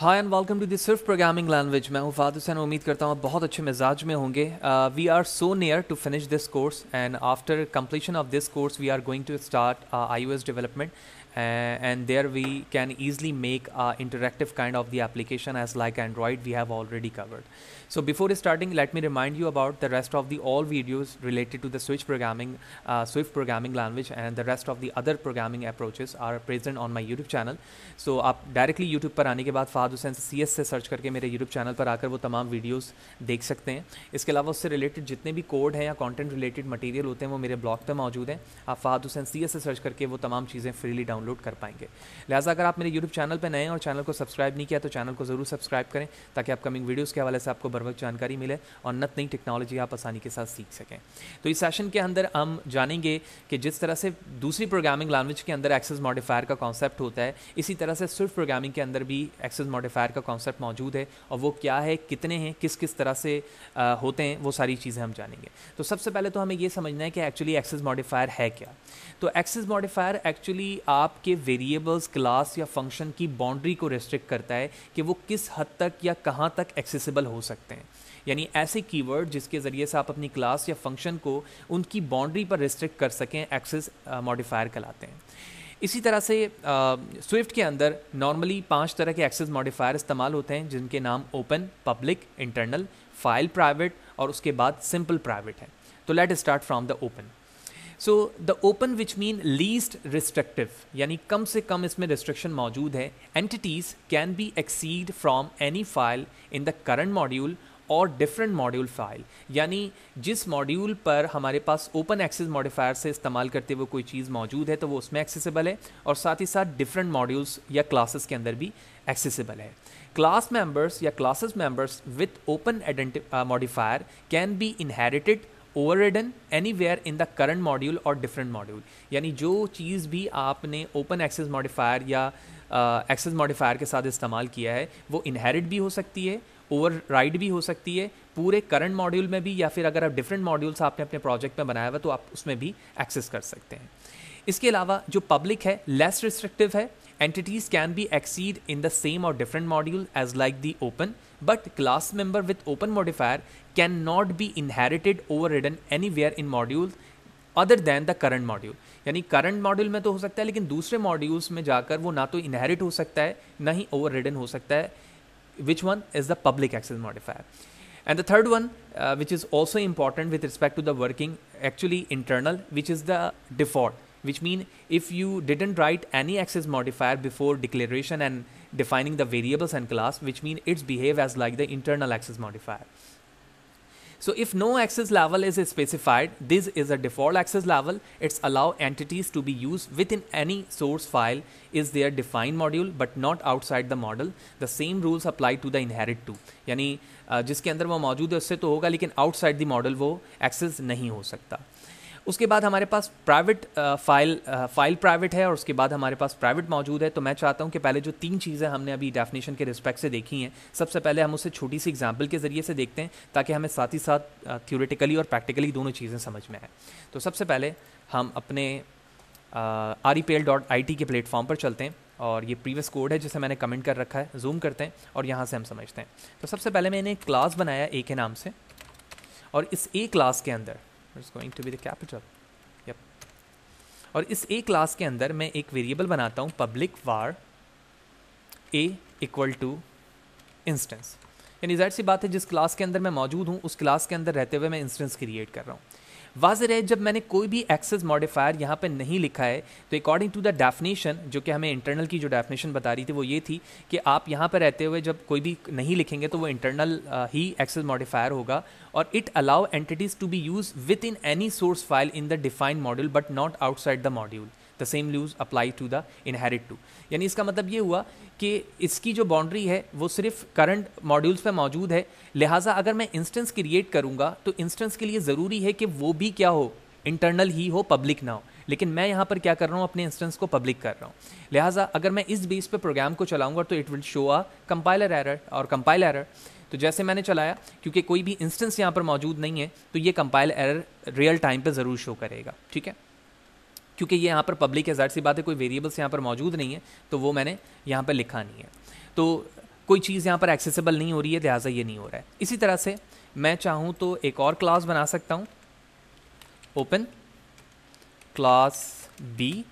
High and welcome to this सिर्फ programming language मैं हूँ हुसैन उम्मीद करता हूँ बहुत अच्छे मिजाज में होंगे we are so near to finish this course and after completion of this course we are going to start iOS development and there we can easily make a interactive kind of the application as like Android we have already covered So before starting, let me remind you about the rest of the all videos related to the Switch programming, uh, Swift programming language and the rest of the other programming approaches are present on my YouTube channel. So आप directly YouTube पर आने के बाद Fahad Hussain C S से search करके मेरे YouTube channel पर आकर वो तमाम वीडियोस देख सकते हैं इसके अलावा उससे रिलेटेड जितने भी कोड हैं या कॉन्टेंट रिलेटेड मटेरियल होते हैं वो मेरे ब्लॉग पर मौजूद हैं आप फाद हुसैन सी एस से सर्च करके वो तमाम चीज़ें फ्रीली डाउनलोड कर पाएंगे लिहाजा अगर आप मेरे यूट्यूब चैनल पर नए हैं और चैनल को सब्सक्राइब नहीं किया तो चैनल को ज़रूर सब्सक्राइब करें ताकि अपकमिंग वीडियोज़ के हवाले से आपको बर वक्त जानकारी मिले और नत नई टेक्नोलॉजी आप आसानी के साथ सीख सकें तो इस सेशन के अंदर हम जानेंगे कि जिस तरह से दूसरी प्रोग्रामिंग लैंग्वेज के अंदर एक्सेस मॉडिफायर का कॉन्सेप्ट होता है इसी तरह से स्विफ्ट प्रोग्रामिंग के अंदर भी एक्सेस मॉडिफायर का कॉन्सेप्ट मौजूद है और वो क्या है कितने हैं किस किस तरह से आ, होते हैं वो सारी चीज़ें हम जानेंगे तो सबसे पहले तो हमें ये समझना है कि एक्चुअली एक्सेस मॉडिफायर है क्या तो एक्सेस मॉडिफायर एक्चुअली आपके वेरिएबल्स क्लास या फंक्शन की बाउंड्री को रेस्ट्रिक्ट करता है कि वो किस हद तक या कहाँ तक एक्सेसिबल हो सकते हैं यानी ऐसे कीवर्ड जिसके ज़रिए से आप अपनी क्लास या फंक्शन को उनकी बाउंड्री पर रिस्ट्रिक्ट कर सकें एक्सेस मॉडिफायर uh, कहलाते हैं इसी तरह से स्विफ्ट uh, के अंदर नॉर्मली पांच तरह के एक्सेस मॉडिफायर इस्तेमाल होते हैं जिनके नाम open public internal file private और उसके बाद सिंपल प्राइवेट है तो let start from the open so the open which mean least restrictive यानी कम से कम इसमें रिस्ट्रिक्शन मौजूद है entities can be accessed from any file in the current module और डिफरेंट मॉड्यूल फाइल यानी जिस मॉड्यूल पर हमारे पास ओपन एक्सेस मॉडिफायर से इस्तेमाल करते हुए कोई चीज़ मौजूद है तो वो उसमें एक्सेसिबल है और साथ ही साथ डिफरेंट मॉड्यूल्स या क्लासेस के अंदर भी एक्सेसिबल है क्लास मेंबर्स या classes members with open modifier can be inherited overridden anywhere in the current module और डिफरेंट मॉड्यूल यानी जो चीज़ भी आपने ओपन एक्सेस मॉडिफायर या एक्सेस uh, मॉडिफायर के साथ इस्तेमाल किया है वो इनहेरिट भी हो सकती है ओवर राइड भी हो सकती है पूरे करंट मॉड्यूल में भी या फिर अगर आप डिफरेंट मॉड्यूल्स आपने अपने प्रोजेक्ट में बनाया हुआ तो आप उसमें भी एक्सेस कर सकते हैं इसके अलावा जो पब्लिक है लेस रिस्ट्रिक्टिव है entities can be accessed in the same और different module as like the open but class member with open modifier can not be inherited overridden anywhere in module other than the current module यानी current module में तो हो सकता है लेकिन दूसरे modules में जाकर वो ना तो इनहेरिट हो सकता है ना ही ओवर रिडन हो सकता है which one is the public access modifier and the third one uh, which is also important with respect to the working actually internal which is the default which mean if you didn't write any access modifier before declaration and defining the variables and class which mean it's behave as like the internal access modifier so if no access level is specified, this is a default access level. It's allow entities to be used within any source file is their defined module but not outside the model. The same rules apply to the inherit uh, to. यानी जिसके अंदर वो मौजूद है उससे तो होगा लेकिन outside the model वो access नहीं हो सकता उसके बाद हमारे पास प्राइवेट फाइल फाइल प्राइवेट है और उसके बाद हमारे पास प्राइवेट मौजूद है तो मैं चाहता हूँ कि पहले जो तीन चीज़ें हमने अभी डेफिनेशन के रिस्पेक्ट से देखी हैं सबसे पहले हम उसे छोटी सी एग्जाम्पल के ज़रिए से देखते हैं ताकि हमें साथ ही साथ थियोरेटिकली uh, और प्रैक्टिकली दोनों चीज़ें समझ में आए तो सबसे पहले हम अपने R E P L dot I T के प्लेटफॉर्म पर चलते हैं और ये प्रीवियस कोड है जिसे मैंने कमेंट कर रखा है जूम करते हैं और यहाँ से हम समझते हैं तो सबसे पहले मैंने एक क्लास बनाया ए के नाम से और इस ए क्लास के अंदर is going to be the capital यप और इस ए क्लास के अंदर मैं एक वेरिएबल बनाता हूँ public var A equal to instance यानी जाहिर सी बात है जिस क्लास के अंदर मैं मौजूद हूँ उस क्लास के अंदर रहते हुए मैं इंस्टेंस क्रिएट कर रहा हूँ वाजह है जब मैंने कोई भी एक्सेस मॉडिफायर यहाँ पर नहीं लिखा है तो अकॉर्डिंग टू द डेफिनेशन जो कि हमें इंटरनल की जो डेफिनेशन बता रही थी वो ये थी कि आप यहाँ पर रहते हुए जब कोई भी नहीं लिखेंगे तो वो इंटरनल ही एक्सेस मॉडिफायर होगा और it allow entities to be use within any source file in the defined module but not outside the module the same rules apply to the inherit to यानी इसका मतलब ये हुआ कि इसकी जो बाउंड्री है वो सिर्फ करंट मॉड्यूल्स पे मौजूद है लिहाजा अगर मैं इंस्टेंस क्रिएट करूँगा तो इंस्टेंस के लिए ज़रूरी है कि वो भी क्या हो इंटरनल ही हो पब्लिक ना हो लेकिन मैं यहाँ पर क्या कर रहा हूँ अपने इंस्टेंस को पब्लिक कर रहा हूँ लिहाजा अगर मैं इस बेस पे प्रोग्राम को चलाऊँगा तो it will show a compiler error और कंपाइल एरर तो जैसे मैंने चलाया क्योंकि कोई भी इंस्टेंस यहाँ पर मौजूद नहीं है तो ये कंपाइल एरर रियल टाइम पर ज़रूर शो करेगा ठीक है क्योंकि ये यहाँ पर पब्लिक है जाहिर सी बात है कोई वेरिएबल्स यहाँ पर मौजूद नहीं है तो वो मैंने यहाँ पर लिखा नहीं है तो कोई चीज़ यहाँ पर एक्सेसिबल नहीं हो रही है लिहाजा ये नहीं हो रहा है इसी तरह से मैं चाहूँ तो एक और क्लास बना सकता हूँ ओपन क्लास बी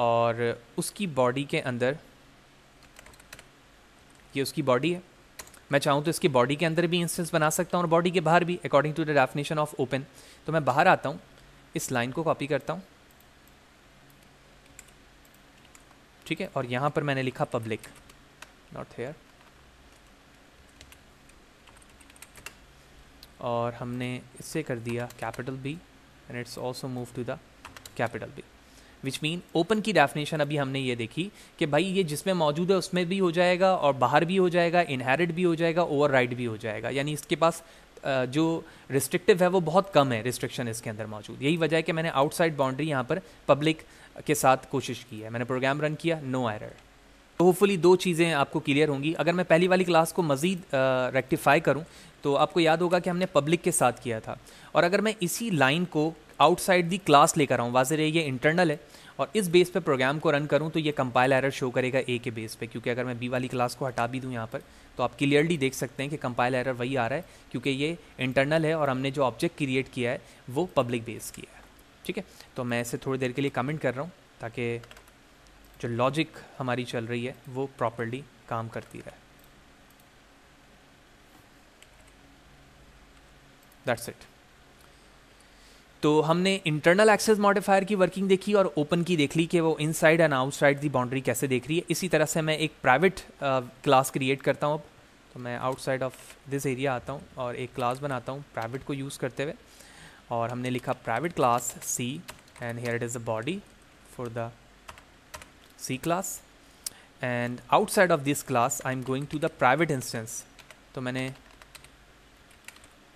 और उसकी बॉडी के अंदर ये उसकी बॉडी है मैं चाहूँ तो इसकी बॉडी के अंदर भी इंस्टेंस बना सकता हूँ और बॉडी के बाहर भी according to the definition of open तो मैं बाहर आता हूँ इस लाइन को कॉपी करता हूँ ठीक है और यहां पर मैंने लिखा पब्लिक नॉट हेयर और हमने इससे कर दिया capital B and it's also move to the capital B which mean open की डेफिनेशन अभी हमने ये देखी कि भाई ये जिसमें मौजूद है उसमें भी हो जाएगा और बाहर भी हो जाएगा इनहेरिट भी हो जाएगा ओवर भी हो जाएगा यानी इसके पास जो रिस्ट्रिक्टिव है वो बहुत कम है रिस्ट्रिक्शन इसके अंदर मौजूद यही वजह है कि मैंने आउटसाइड बाउंड्री यहाँ पर पब्लिक के साथ कोशिश की है मैंने प्रोग्राम रन किया नो एरर तो होपफुली दो चीज़ें आपको क्लियर होंगी अगर मैं पहली वाली क्लास को मज़ीद रेक्टिफाई करूँ तो आपको याद होगा कि हमने पब्लिक के साथ किया था और अगर मैं इसी लाइन को आउटसाइड दी क्लास लेकर आऊँ वाजर ये इंटरनल है और इस बेस पे प्रोग्राम को रन करूँ तो ये कंपाइल एरर शो करेगा ए के बेस पे क्योंकि अगर मैं बी वाली क्लास को हटा भी दूँ यहाँ पर तो आप क्लियरली देख सकते हैं कि कंपाइल एरर वही आ रहा है क्योंकि ये इंटरनल है और हमने जो ऑब्जेक्ट क्रिएट किया है वो पब्लिक बेस किया है ठीक है तो मैं इसे थोड़ी देर के लिए कमेंट कर रहा हूँ ताकि जो लॉजिक हमारी चल रही है वो प्रॉपरली काम करती रहे दैट्स इट तो हमने इंटरनल एक्सेस मॉडिफायर की वर्किंग देखी और ओपन की देख ली कि वो inside and outside the boundary कैसे देख रही है इसी तरह से मैं एक प्राइवेट क्लास क्रिएट करता हूँ अब तो मैं आउटसाइड ऑफ दिस एरिया आता हूँ और एक क्लास बनाता हूँ प्राइवेट को यूज़ करते हुए और हमने लिखा private class C and here it is a body for the C class and outside of this class I am going to the private instance तो मैंने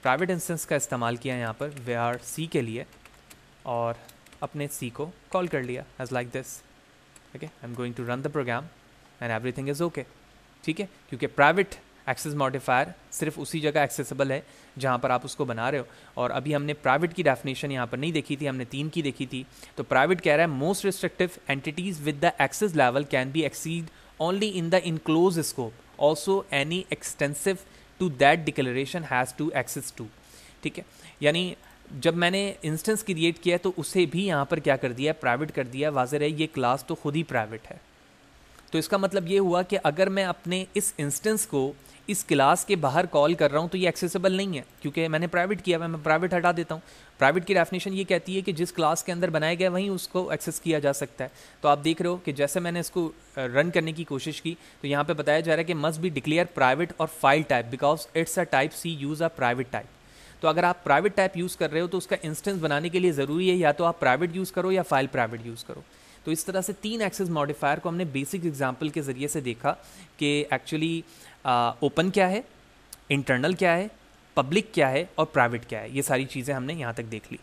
प्राइवेट इंस्टेंस का इस्तेमाल किया यहाँ पर वे आर सी के लिए और अपने सी को कॉल कर लिया as like this okay I am going to run the program and everything is okay ठीक है क्योंकि प्राइवेट एक्सेस मॉडिफायर सिर्फ उसी जगह एक्सेसिबल है जहाँ पर आप उसको बना रहे हो और अभी हमने प्राइवेट की डेफिनेशन यहाँ पर नहीं देखी थी हमने तीन की देखी थी तो प्राइवेट कह रहा है most restrictive entities with the access level can be accessed only in the enclosed scope also any extensive to that declaration has to access to ठीक है यानी जब मैंने इंस्टेंस क्रिएट किया तो उसे भी यहाँ पर क्या कर दिया प्राइवेट कर दिया वाजर है ये क्लास तो खुद ही प्राइवेट है तो इसका मतलब ये हुआ कि अगर मैं अपने इस इंस्टेंस को इस क्लास के बाहर कॉल कर रहा हूँ तो ये एक्सेसिबल नहीं है क्योंकि मैंने प्राइवेट किया हुआ मैं प्राइवेट हटा देता हूँ प्राइवेट की डेफिनेशन ये कहती है कि जिस क्लास के अंदर बनाया गया वहीं उसको एक्सेस किया जा सकता है तो आप देख रहे हो कि जैसे मैंने इसको रन करने की कोशिश की तो यहाँ पर बताया जा रहा है कि मस्ट बी डिक्लेयर प्राइवेट और file type because it's a type C use a private type तो अगर आप प्राइवेट टाइप यूज़ कर रहे हो तो उसका इंस्टेंस बनाने के लिए ज़रूरी है या तो आप प्राइवेट यूज़ करो या फाइल प्राइवेट यूज़ करो तो इस तरह से तीन एक्सेस मॉडिफायर को हमने बेसिक एग्जाम्पल के ज़रिए से देखा कि एक्चुअली ओपन uh, क्या है इंटरनल क्या है पब्लिक क्या है और प्राइवेट क्या है ये सारी चीज़ें हमने यहाँ तक देख ली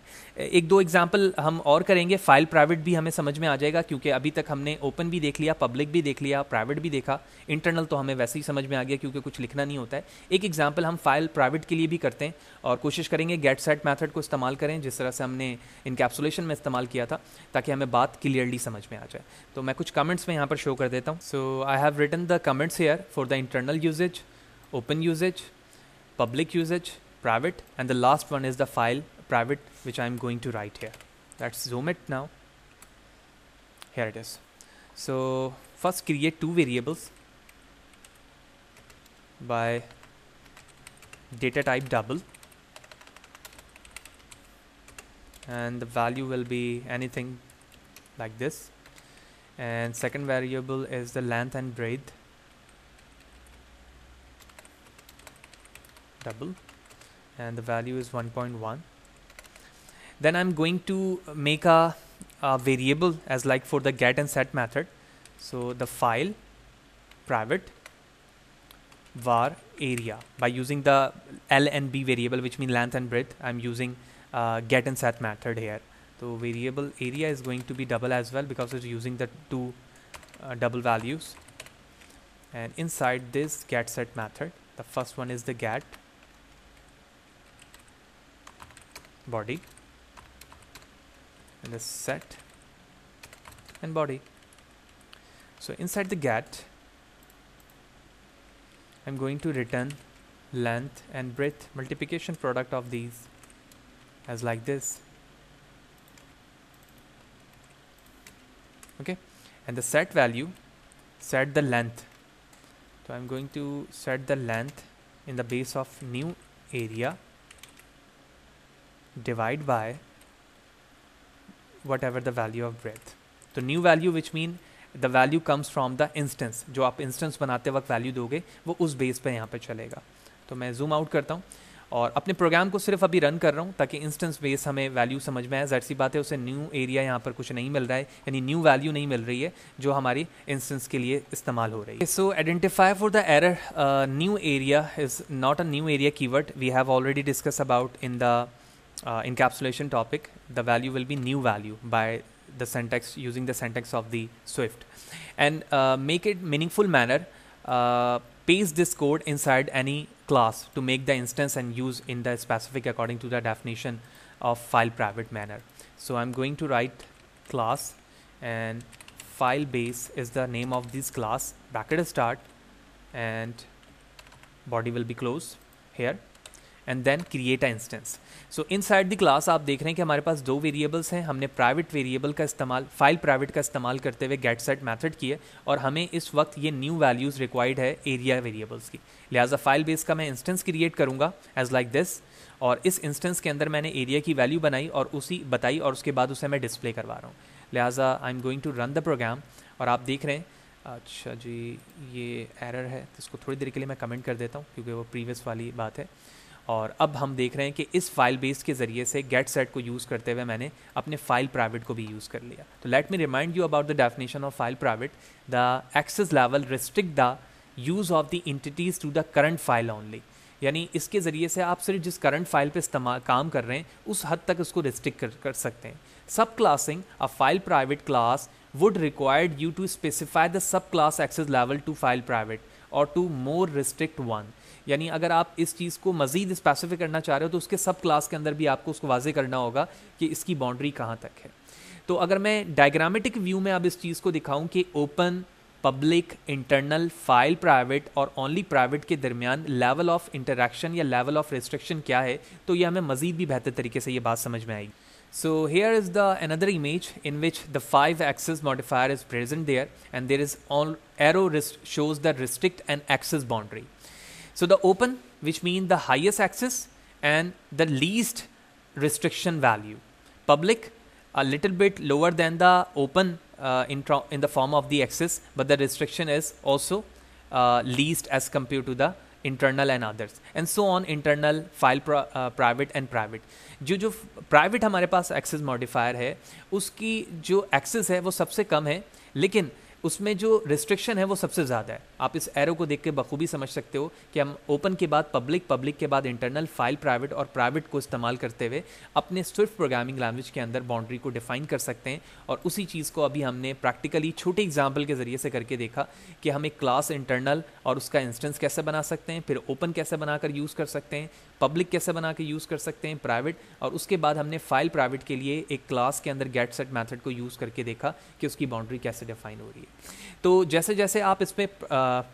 एक दो एग्जाम्पल हम और करेंगे फाइल प्राइवेट भी हमें समझ में आ जाएगा क्योंकि अभी तक हमने ओपन भी देख लिया पब्लिक भी देख लिया प्राइवेट भी देखा इंटरनल तो हमें वैसे ही समझ में आ गया क्योंकि कुछ लिखना नहीं होता है एक एग्जाम्पल हम फाइल प्राइवेट के लिए भी करते हैं और कोशिश करेंगे गेट सेट मैथड को इस्तेमाल करें जिस तरह से हमने इनकेप्सुलेशन में इस्तेमाल किया था ताकि हमें बात क्लियरली समझ में आ जाए तो मैं कुछ कमेंट्स में यहाँ पर शो कर देता हूँ so I have written the comments here for the internal usages open usages public usage, private, and the last one is the file private, which I'm going to write here. Let's zoom it now. Here it is. So first create two variables by data type double and the value will be anything like this and second variable is the length and breadth double and the value is 1.1 then I'm going to make a, a, variable as like for the get and set method so the file private var area by using the L and B variable which mean length and breadth I'm using uh, get and set method here so variable area is going to be double as well because it's using the two uh, double values and inside this get set method the first one is the get body and the set and body so inside the GAT I'm going to return length and breadth multiplication product of these as like this okay and the set value set the length so I'm going to set the length in the base of new area divide by whatever the value of breadth तो new value which mean the value comes from the instance जो आप instance बनाते वक्त value दोगे वो उस base पे यहाँ पे चलेगा तो मैं जूम आउट करता हूँ और अपने प्रोग्राम को सिर्फ अभी रन कर रहा हूँ ताकि इंस्टेंस बेस हमें वैल्यू समझ में आए जहर सी बात है उसे न्यू एरिया यहाँ पर कुछ नहीं मिल रहा है यानी न्यू वैल्यू नहीं मिल रही है जो हमारी इंस्टेंस के लिए इस्तेमाल हो रही है so identify for the error new area is not a new area keyword we have already discuss about in the uh, encapsulation topic, the value will be new value by the syntax using the syntax of the Swift and uh, make it meaningful manner. Uh, paste this code inside any class to make the instance and use in the specific according to the definition of file private manner. So I'm going to write class and file base is the name of this class bracket start and body will be close here and then create a instance so inside the class आप देख रहे हैं कि हमारे पास दो variables हैं हमने private variable का इस्तेमाल फाइल प्राइवेट का इस्तेमाल करते हुए गेट सेट मैथड किए और हमें इस वक्त ये न्यू वैल्यूज़ रिक्वायर्ड है एरिया वेरिएबल्स की लिहाजा फाइल बेस का मैं इंस्टेंस क्रिएट करूँगा एज लाइक दिस और इस इंस्टेंस के अंदर मैंने एरिया की वैल्यू बनाई और उसी बताई और उसके बाद उसे मैं डिस्प्ले करवा रहा हूँ लिहाजा I am going to run the program और आप देख रहे हैं अच्छा जी ये एरर है तो इसको थोड़ी देर के लिए मैं कमेंट कर देता हूँ क्योंकि वो प्रीवियस वाली बात है और अब हम देख रहे हैं कि इस फाइल बेस के ज़रिए से गेट सेट को यूज़ करते हुए मैंने अपने फाइल प्राइवेट को भी यूज़ कर लिया तो let me remind you about the definition of file private the access level restrict the use of the entities to the current file only यानी इसके ज़रिए से आप सिर्फ जिस करंट फाइल पे इस्तेमाल काम कर रहे हैं उस हद तक उसको रिस्ट्रिक्ट कर, कर सकते हैं subclassing a file private class would required you to specify the subclass access level to file private और टू मोर रिस्ट्रिक्ट वन यानी अगर आप इस चीज़ को मज़ीद स्पेसिफिक करना चाह रहे हो तो उसके सब क्लास के अंदर भी आपको उसको वाजे करना होगा कि इसकी बाउंड्री कहाँ तक है तो अगर मैं डायग्रामेटिक व्यू में अब इस चीज़ को दिखाऊँ कि open public internal file private और ओनली प्राइवेट के दरमियान लेवल ऑफ इंटरेक्शन या लेवल ऑफ रिस्ट्रिक्शन क्या है तो यह हमें मज़ीद भी बेहतर तरीके से ये बात समझ में आएगी so here is the another image in which the five access modifier is present there and there is on arrow shows the restrict and access boundary So the open, which means the highest access and the least restriction value. Public, a little bit lower than the open uh, in, in, the form of the access, but the restriction is also uh, least as compared to the internal and others and so on internal file uh, private and private जो जो private हमारे पास access modifier है उसकी जो access है वो सबसे कम है लेकिन uh, उसमें जो रिस्ट्रिक्शन है वो सबसे ज़्यादा है आप इस एरो को देख के बखूबी समझ सकते हो कि हम ओपन के बाद पब्लिक पब्लिक के बाद इंटरनल फाइल प्राइवेट और प्राइवेट को इस्तेमाल करते हुए अपने स्विफ्ट प्रोग्रामिंग लैंग्वेज के अंदर बाउंड्री को डिफाइन कर सकते हैं और उसी चीज़ को अभी हमने प्रैक्टिकली छोटे एग्जाम्पल के ज़रिए से करके देखा कि हम एक क्लास इंटरनल और उसका इंस्टेंस कैसे बना सकते हैं फिर ओपन कैसे बनाकर यूज़ कर सकते हैं पब्लिक कैसे बना के यूज़ कर सकते हैं प्राइवेट और उसके बाद हमने फाइल प्राइवेट के लिए एक क्लास के अंदर गेट सेट मैथड को यूज़ करके देखा कि उसकी बाउंड्री कैसे डिफाइन हो रही है तो जैसे जैसे आप इसमें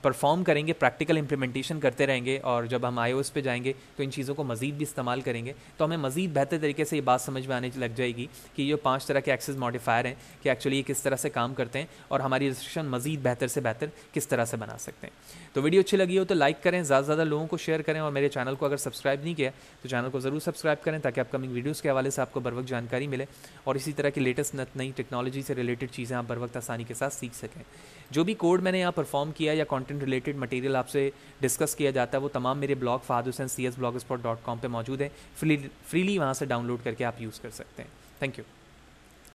परफॉर्म करेंगे प्रैक्टिकल इम्प्लीमेंटेशन करते रहेंगे और जब हम आई पे जाएंगे तो इन चीज़ों को मज़ीद भी इस्तेमाल करेंगे तो हमें मज़ीद बेहतर तरीके से ये बात समझ में आने लग जाएगी कि ये पाँच तरह के एक्सेस मॉडिफायर हैं कि एक्चुअली ये किस तरह से काम करते हैं और हमारी रिस्ट्रिक्शन मज़ीद बेहतर से बेहतर किस तरह से बना सकते हैं तो वीडियो अच्छी लगी हो तो लाइक करें ज़्यादा से ज़्यादा लोगों को शेयर करें और मेरे चैनल को अगर सब्सक्राइब नहीं किया तो चैनल को ज़रूर सब्सक्राइब करें ताकि अपकमिंग वीडियोज़ के हवाले से आपको बर वक्त जानकारी मिले और इसी तरह की लेटेस्ट नई टेक्नोलॉजी से रिलेटेड चीज़ें आप बर वक्त आसानी के साथ सीख सकें हैं जो भी कोड मैंने यहाँ परफॉर्म किया या कंटेंट रिलेटेड मटेरियल आपसे डिस्कस किया जाता है वो तमाम मेरे blog Fahad Hussain C S blogspot dot com पर मौजूद है फ्रीली वहाँ से डाउनलोड करके आप यूज़ कर सकते हैं थैंक यू